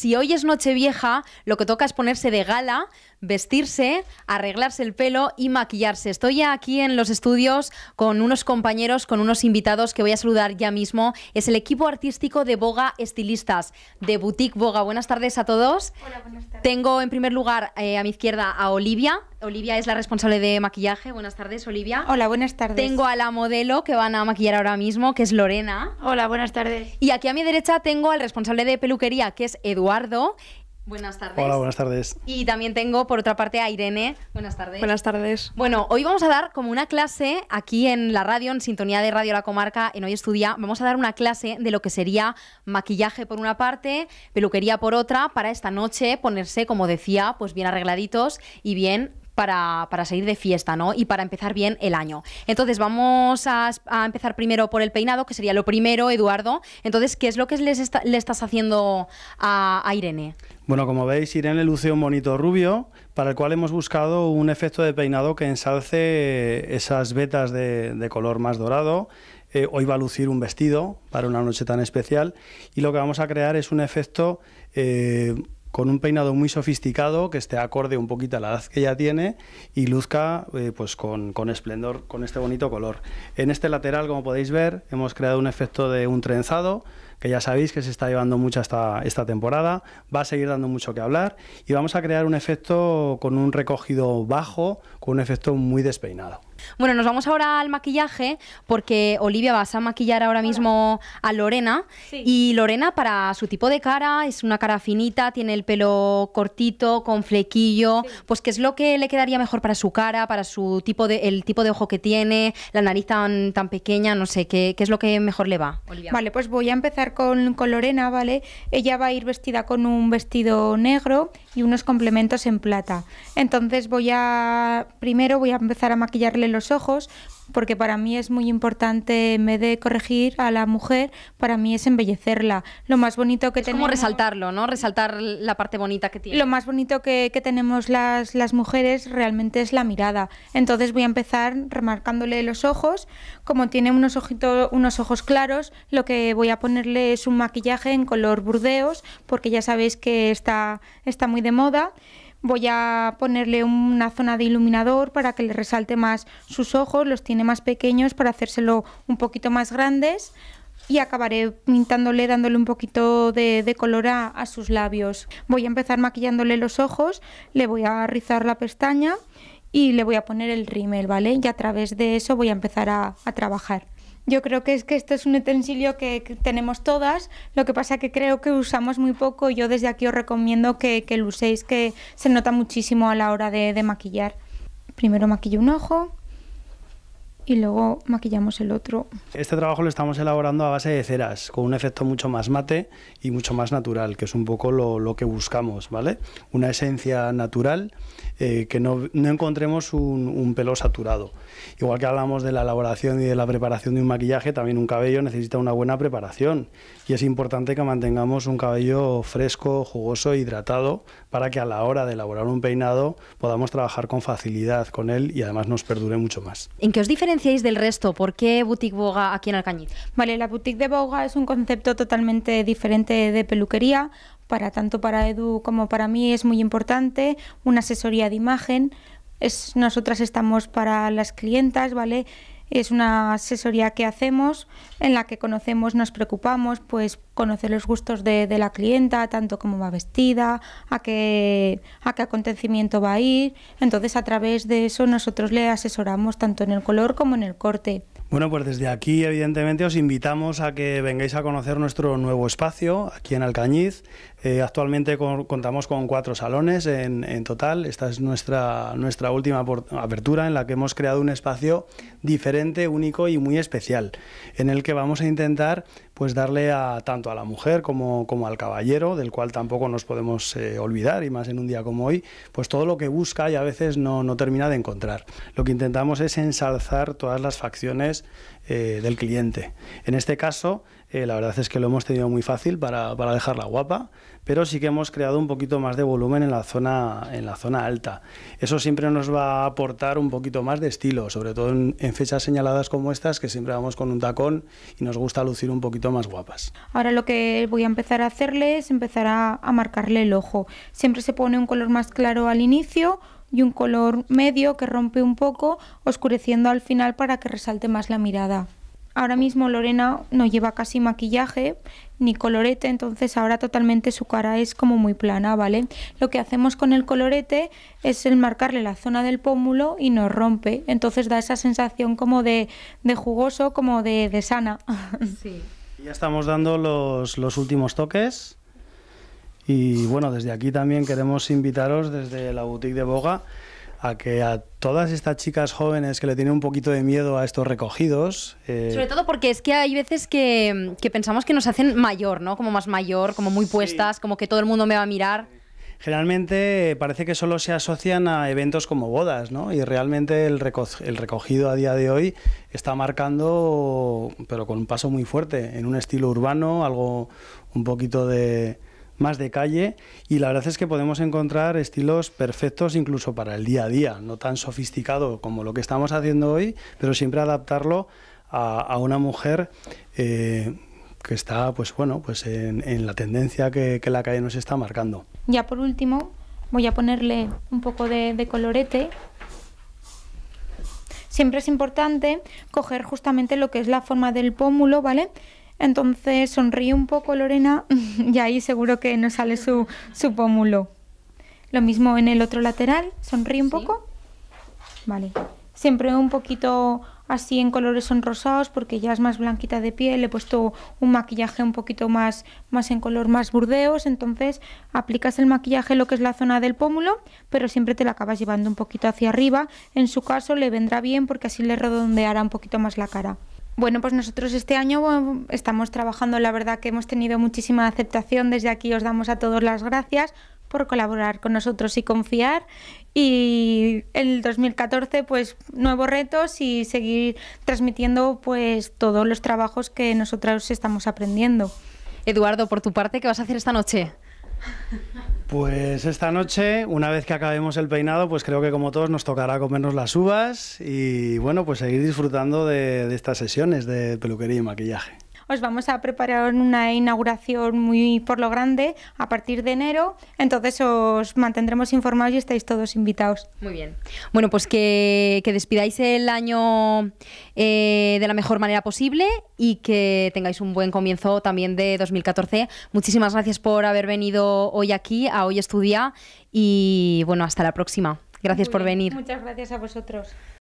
si hoy es Nochevieja, lo que toca es ponerse de gala, vestirse, arreglarse el pelo y maquillarse. Estoy aquí en los estudios con unos compañeros, con unos invitados que voy a saludar ya mismo. Es el equipo artístico de Boga Estilistas, de Boutique Boga. Buenas tardes a todos. Hola, buenas tardes. Tengo en primer lugar eh, a mi izquierda a Olivia. Olivia es la responsable de maquillaje. Buenas tardes, Olivia. Hola, buenas tardes. Tengo a la modelo que van a maquillar ahora mismo, que es Lorena. Hola, buenas tardes. Y aquí a mi derecha tengo al responsable de peluquería, que es Eduardo. Eduardo. Buenas tardes. Hola, buenas tardes. Y también tengo por otra parte a Irene. Buenas tardes. Buenas tardes. Bueno, hoy vamos a dar como una clase aquí en la radio, en sintonía de Radio La Comarca, en Hoy Estudia, vamos a dar una clase de lo que sería maquillaje por una parte, peluquería por otra, para esta noche ponerse, como decía, pues bien arregladitos y bien para, para seguir de fiesta, ¿no? Y para empezar bien el año. Entonces vamos a, empezar primero por el peinado, que sería lo primero, Eduardo. Entonces, ¿qué es lo que les le estás haciendo a, Irene? Bueno, como veis, Irene luce un bonito rubio, para el cual hemos buscado un efecto de peinado que ensalce esas vetas de, color más dorado. Eh, hoy va a lucir un vestido para una noche tan especial y lo que vamos a crear es un efecto eh, con un peinado muy sofisticado que esté acorde un poquito a la edad que ella tiene y luzca eh, pues con, esplendor con este bonito color. En este lateral, como podéis ver, hemos creado un efecto de un trenzado que ya sabéis que se está llevando mucho esta, esta temporada, va a seguir dando mucho que hablar y vamos a crear un efecto con un recogido bajo, con un efecto muy despeinado. Bueno, nos vamos ahora al maquillaje porque Olivia vas a maquillar ahora mismo a Lorena y Lorena para su tipo de cara es una cara finita, tiene el pelo cortito con flequillo, pues qué es lo que le quedaría mejor para su cara, para su tipo de el tipo de ojo que tiene, la nariz tan pequeña, no sé qué, qué es lo que mejor le va. Vale, pues voy a empezar con, con Lorena, ¿vale? Ella va a ir vestida con un vestido negro y unos complementos en plata. Entonces voy a primero voy a empezar a maquillarle los ojos porque para mí es muy importante, en vez de corregir a la mujer, para mí es embellecerla. Lo más bonito que es tenemos... Como resaltarlo, ¿no? Resaltar la parte bonita que tiene. Lo más bonito que, que tenemos las, las mujeres realmente es la mirada. Entonces voy a empezar remarcándole los ojos. Como tiene unos, ojito, unos ojos claros, lo que voy a ponerle es un maquillaje en color burdeos, porque ya sabéis que está, está muy de moda. Voy a ponerle una zona de iluminador para que le resalte más sus ojos, los tiene más pequeños para hacérselo un poquito más grandes y acabaré pintándole, dándole un poquito de, color a, sus labios. Voy a empezar maquillándole los ojos, le voy a rizar la pestaña y le voy a poner el rímel, ¿vale? Y a través de eso voy a empezar a trabajar. Yo creo que es que esto es un utensilio que, tenemos todas, lo que pasa que creo que usamos muy poco. Yo desde aquí os recomiendo que, que lo uséis, que se nota muchísimo a la hora de, de maquillar. Primero maquillo un ojo, y luego maquillamos el otro. Este trabajo lo estamos elaborando a base de ceras, con un efecto mucho más mate y mucho más natural, que es un poco lo, lo que buscamos, ¿vale? Una esencia natural, eh, que no, no encontremos un, un, pelo saturado. Igual que hablamos de la elaboración y de la preparación de un maquillaje, también un cabello necesita una buena preparación y es importante que mantengamos un cabello fresco, jugoso, e hidratado, para que a la hora de elaborar un peinado podamos trabajar con facilidad con él y además nos perdure mucho más. ¿En qué os diferencia diferenciáis del resto? ¿Por qué Boutique Boga aquí en Alcañiz? Vale, la Boutique de Boga es un concepto totalmente diferente de peluquería. Para tanto para Edu como para mí es muy importante una asesoría de imagen. Es, nosotras estamos para las clientas, ¿vale? Es una asesoría que hacemos en la que conocemos, nos preocupamos, pues conocer los gustos de, la clienta, tanto cómo va vestida, a qué, a qué acontecimiento va a ir. Entonces, a través de eso nosotros le asesoramos tanto en el color como en el corte. Bueno, pues desde aquí, evidentemente, os invitamos a que vengáis a conocer nuestro nuevo espacio aquí en Alcañiz. Eh, actualmente contamos con cuatro salones en, total. Esta es nuestra, nuestra última apertura en la que hemos creado un espacio diferente, único y muy especial, en el que vamos a intentar pues darle a, tanto a la mujer como, como al caballero, del cual tampoco nos podemos eh, olvidar, y más en un día como hoy, pues todo lo que busca y a veces no, no termina de encontrar. Lo que intentamos es ensalzar todas las facciones eh, del cliente. En este caso, eh, la verdad es que lo hemos tenido muy fácil para, para, dejarla guapa, pero sí que hemos creado un poquito más de volumen en la, zona, en la zona alta. Eso siempre nos va a aportar un poquito más de estilo, sobre todo en, fechas señaladas como estas, que siempre vamos con un tacón y nos gusta lucir un poquito más guapas. Ahora lo que voy a empezar a hacerle es empezar a marcarle el ojo. Siempre se pone un color más claro al inicio y un color medio que rompe un poco, oscureciendo al final para que resalte más la mirada. Ahora mismo Lorena no lleva casi maquillaje ni colorete, entonces ahora totalmente su cara es como muy plana, ¿vale? Lo que hacemos con el colorete es el marcarle la zona del pómulo y nos rompe, entonces da esa sensación como de, jugoso, como de, sana. Sí. Ya estamos dando los, los últimos toques. Y bueno, desde aquí también queremos invitaros desde la boutique de Boga a que a todas estas chicas jóvenes que le tienen un poquito de miedo a estos recogidos. Eh, Sobre todo porque es que hay veces que, pensamos que nos hacen mayor, ¿no? Como más mayor, como muy puestas, como que todo el mundo me va a mirar. Generalmente parece que solo se asocian a eventos como bodas, ¿no? Y realmente el recogido a día de hoy está marcando, pero con un paso muy fuerte, en un estilo urbano, algo un poquito de, más de calle y la verdad es que podemos encontrar estilos perfectos incluso para el día a día, no tan sofisticado como lo que estamos haciendo hoy, pero siempre adaptarlo a, una mujer. Eh, que está pues bueno pues en, la tendencia que, la calle nos está marcando. Ya por último, voy a ponerle un poco de, de, colorete. Siempre es importante coger justamente lo que es la forma del pómulo, ¿vale? Entonces sonríe un poco Lorena y ahí seguro que nos sale su, pómulo. Lo mismo en el otro lateral, sonríe un poco. Vale. Siempre un poquito así en colores sonrosados, porque ya es más blanquita de piel, le he puesto un maquillaje un poquito más, más en color más burdeos, entonces aplicas el maquillaje lo que es la zona del pómulo, pero siempre te la acabas llevando un poquito hacia arriba, en su caso le vendrá bien porque así le redondeará un poquito más la cara. Bueno, pues nosotros este año estamos trabajando, la verdad que hemos tenido muchísima aceptación, desde aquí os damos a todos las gracias por colaborar con nosotros y confiar. Y el 2014, pues nuevos retos y seguir transmitiendo pues todos los trabajos que nosotros estamos aprendiendo. Eduardo, por tu parte, ¿qué vas a hacer esta noche? Pues esta noche, una vez que acabemos el peinado, pues creo que como todos nos tocará comernos las uvas y bueno, pues seguir disfrutando de, de estas sesiones de peluquería y maquillaje os vamos a preparar una inauguración muy por lo grande a partir de enero. Entonces os mantendremos informados y estáis todos invitados. Muy bien. Bueno, pues que, despidáis el año eh, de la mejor manera posible y que tengáis un buen comienzo también de 2014. Muchísimas gracias por haber venido hoy aquí a Hoy Estudia y bueno, hasta la próxima. Gracias por venir. Muchas gracias a vosotros.